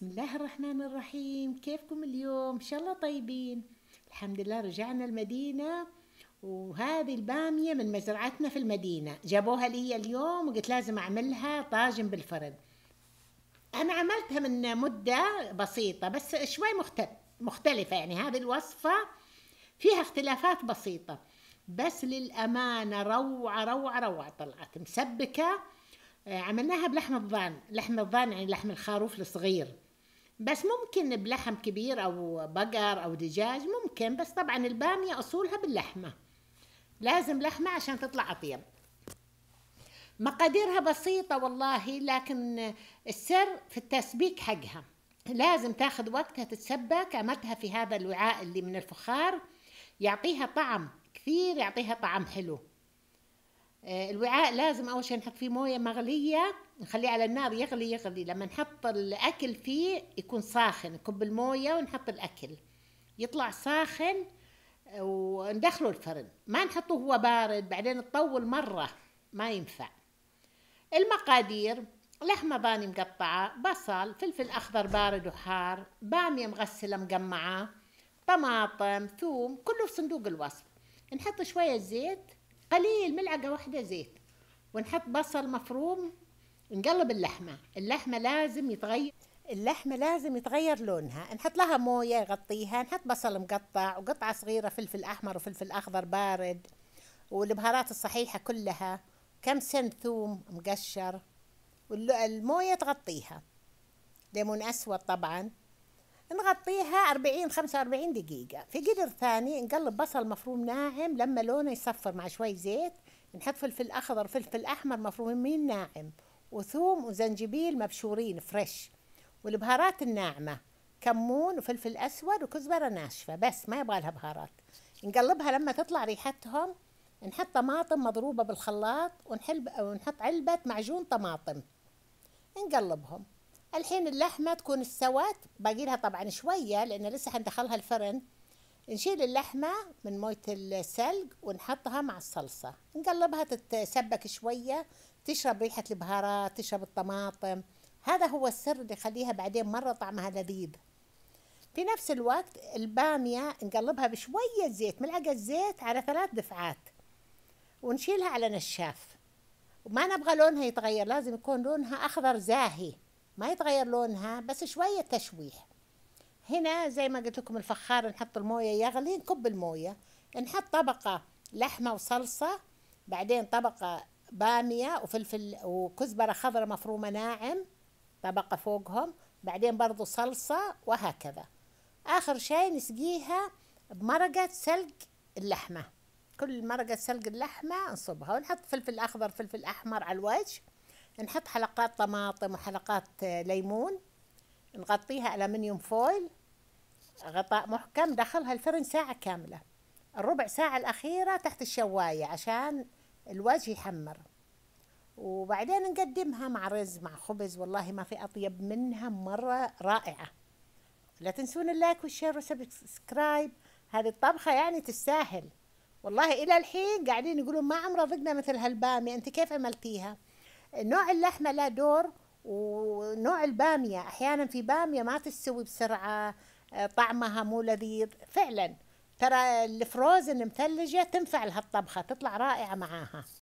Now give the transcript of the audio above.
بسم الله الرحمن الرحيم كيفكم اليوم ان شاء الله طيبين الحمد لله رجعنا المدينه وهذه الباميه من مزرعتنا في المدينه جابوها لي اليوم وقلت لازم اعملها طاجن بالفرن انا عملتها من مده بسيطه بس شوي مختلفه يعني هذه الوصفه فيها اختلافات بسيطه بس للامانه روعه روعه روعه طلعت مسبكه آه، عملناها بلحم الضان لحم الضان يعني لحم الخروف الصغير بس ممكن بلحم كبير او بقر او دجاج ممكن بس طبعا الباميه اصولها باللحمه لازم لحمه عشان تطلع اطيب مقاديرها بسيطه والله لكن السر في التسبيك حقها لازم تاخذ وقتها تتسبك امتها في هذا الوعاء اللي من الفخار يعطيها طعم كثير يعطيها طعم حلو آه، الوعاء لازم اول شيء نحط فيه مويه مغليه نخليه على النار يغلي يغلي لما نحط الاكل فيه يكون ساخن نكب المويه ونحط الاكل يطلع ساخن وندخله الفرن ما نحطه هو بارد بعدين تطول مره ما ينفع المقادير لحمه ضاني مقطعه بصل فلفل اخضر بارد وحار باميه مغسله مقمعه طماطم ثوم كله في صندوق الوصف نحط شويه زيت قليل ملعقه واحده زيت ونحط بصل مفروم نقلب اللحمه اللحمه لازم يتغير اللحمه لازم يتغير لونها نحط لها مويه يغطيها نحط بصل مقطع وقطعه صغيره فلفل احمر وفلفل اخضر بارد والبهارات الصحيحه كلها كم سن ثوم مقشر والمويه تغطيها ليمون اسود طبعا نغطيها 40 45 دقيقة في قدر ثاني نقلب بصل مفروم ناعم لما لونه يصفر مع شوي زيت نحط فلفل أخضر فلفل أحمر مفرومين ناعم وثوم وزنجبيل مبشورين فريش والبهارات الناعمة كمون وفلفل أسود وكزبرة ناشفة بس ما يبغى لها بهارات نقلبها لما تطلع ريحتهم نحط طماطم مضروبة بالخلاط ونحل ونحط علبة معجون طماطم نقلبهم الحين اللحمة تكون استوت باقي لها طبعا شوية لأن لسه حندخلها الفرن نشيل اللحمة من موية السلق ونحطها مع الصلصة نقلبها تتسبك شوية تشرب ريحة البهارات تشرب الطماطم هذا هو السر اللي يخليها بعدين مرة طعمها لذيذ في نفس الوقت البامية نقلبها بشوية زيت ملعقة زيت على ثلاث دفعات ونشيلها على نشاف وما نبغى لونها يتغير لازم يكون لونها أخضر زاهي ما يتغير لونها بس شوية تشويه هنا زي ما قلت لكم الفخار نحط الموية يغلي نكب الموية نحط طبقة لحمة وصلصة بعدين طبقة بامية وفلفل وكزبرة خضراء مفرومة ناعم طبقة فوقهم بعدين برضو صلصة وهكذا آخر شيء نسقيها بمرقة سلق اللحمة كل مرقة سلق اللحمة نصبها ونحط فلفل أخضر فلفل أحمر على الوجه نحط حلقات طماطم وحلقات آه، ليمون نغطيها ألمنيوم فويل غطاء محكم دخلها الفرن ساعة كاملة الربع ساعة الأخيرة تحت الشواية عشان الوجه يحمر وبعدين نقدمها مع رز مع خبز والله ما في أطيب منها مرة رائعة لا تنسون اللايك والشير والسبسكرايب هذه الطبخة يعني تستاهل والله إلى الحين قاعدين يقولون ما عمره ذقنا مثل هالبامية أنت كيف عملتيها؟ نوع اللحمة له دور ونوع البامية أحيانا في بامية ما تستوي بسرعة آه، طعمها مو لذيذ فعلا ترى الفروزن مثلجة تنفع لهالطبخة تطلع رائعة معاها